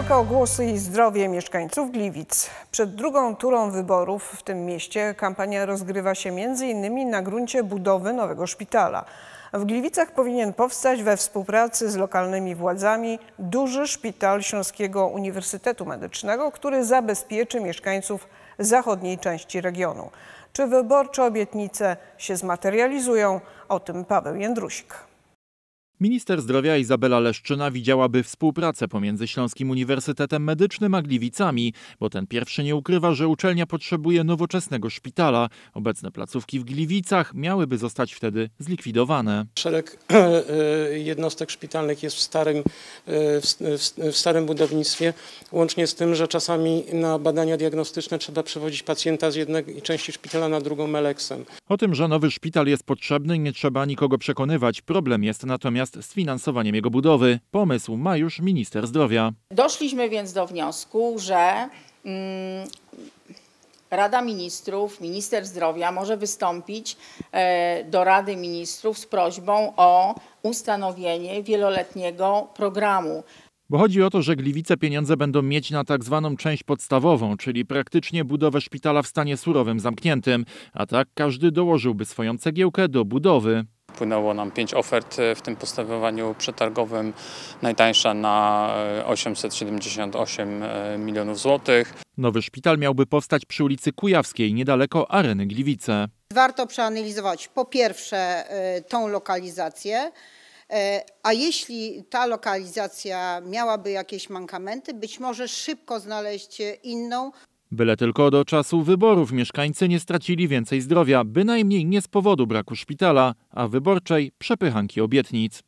Walka o głosy i zdrowie mieszkańców Gliwic. Przed drugą turą wyborów w tym mieście kampania rozgrywa się m.in. na gruncie budowy nowego szpitala. W Gliwicach powinien powstać we współpracy z lokalnymi władzami duży szpital Śląskiego Uniwersytetu Medycznego, który zabezpieczy mieszkańców zachodniej części regionu. Czy wyborcze obietnice się zmaterializują? O tym Paweł Jędrusik. Minister zdrowia Izabela Leszczyna widziałaby współpracę pomiędzy Śląskim Uniwersytetem Medycznym a Gliwicami, bo ten pierwszy nie ukrywa, że uczelnia potrzebuje nowoczesnego szpitala. Obecne placówki w Gliwicach miałyby zostać wtedy zlikwidowane. Szereg e, e, jednostek szpitalnych jest w starym, e, w starym budownictwie, łącznie z tym, że czasami na badania diagnostyczne trzeba przewodzić pacjenta z jednej części szpitala na drugą meleksem. O tym, że nowy szpital jest potrzebny, nie trzeba nikogo przekonywać. Problem jest natomiast Natomiast z finansowaniem jego budowy pomysł ma już minister zdrowia. Doszliśmy więc do wniosku, że mm, Rada Ministrów, minister zdrowia może wystąpić e, do Rady Ministrów z prośbą o ustanowienie wieloletniego programu. Bo chodzi o to, że Gliwice pieniądze będą mieć na tak zwaną część podstawową, czyli praktycznie budowę szpitala w stanie surowym zamkniętym, a tak każdy dołożyłby swoją cegiełkę do budowy wpłynęło nam pięć ofert e, w tym postawowaniu przetargowym. Najtańsza na 878 e, e, milionów złotych. Nowy szpital miałby powstać przy ulicy Kujawskiej, niedaleko areny Gliwice. Warto przeanalizować po pierwsze tą lokalizację, a jeśli ta lokalizacja miałaby jakieś mankamenty, być może szybko znaleźć inną. Byle tylko do czasu wyborów mieszkańcy nie stracili więcej zdrowia, bynajmniej nie z powodu braku szpitala, a wyborczej przepychanki obietnic.